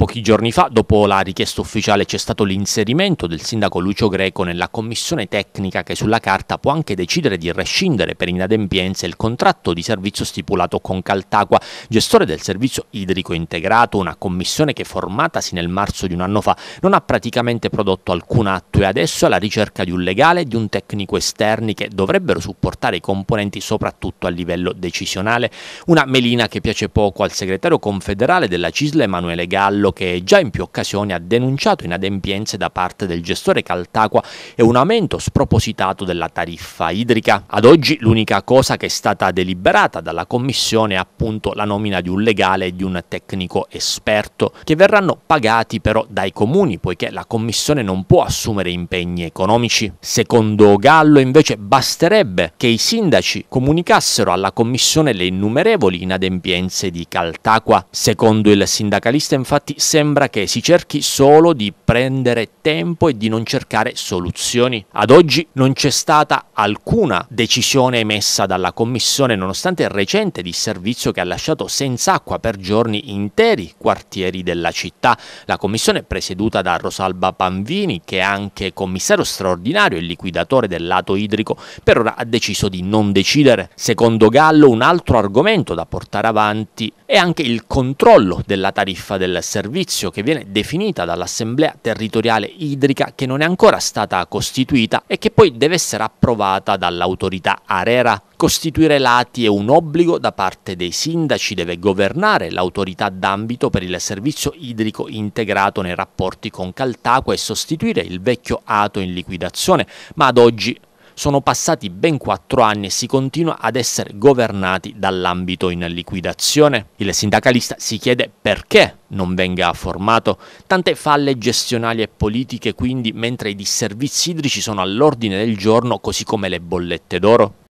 Pochi giorni fa, dopo la richiesta ufficiale, c'è stato l'inserimento del sindaco Lucio Greco nella commissione tecnica che sulla carta può anche decidere di rescindere per inadempienze il contratto di servizio stipulato con Caltacqua, gestore del servizio idrico integrato, una commissione che formatasi nel marzo di un anno fa non ha praticamente prodotto alcun atto e adesso è alla ricerca di un legale e di un tecnico esterni che dovrebbero supportare i componenti soprattutto a livello decisionale. Una melina che piace poco al segretario confederale della Cisle Emanuele Gallo Castello che già in più occasioni ha denunciato inadempienze da parte del gestore Caltacqua e un aumento spropositato della tariffa idrica. Ad oggi l'unica cosa che è stata deliberata dalla Commissione è appunto la nomina di un legale e di un tecnico esperto che verranno pagati però dai comuni poiché la Commissione non può assumere impegni economici. Secondo Gallo invece basterebbe che i sindaci comunicassero alla Commissione le innumerevoli inadempienze di Caltacqua. Secondo il sindacalista infatti sembra che si cerchi solo di prendere tempo e di non cercare soluzioni. Ad oggi non c'è stata alcuna decisione emessa dalla Commissione nonostante il recente disservizio che ha lasciato senza acqua per giorni interi quartieri della città. La Commissione presieduta da Rosalba Panvini che è anche commissario straordinario e liquidatore del lato idrico, per ora ha deciso di non decidere. Secondo Gallo un altro argomento da portare avanti è anche il controllo della tariffa del servizio servizio che viene definita dall'Assemblea territoriale idrica che non è ancora stata costituita e che poi deve essere approvata dall'autorità arera. Costituire l'ATI è un obbligo da parte dei sindaci, deve governare l'autorità d'ambito per il servizio idrico integrato nei rapporti con Caltacqua e sostituire il vecchio ato in liquidazione, ma ad oggi sono passati ben quattro anni e si continua ad essere governati dall'ambito in liquidazione. Il sindacalista si chiede perché non venga formato. Tante falle gestionali e politiche quindi, mentre i disservizi idrici sono all'ordine del giorno, così come le bollette d'oro.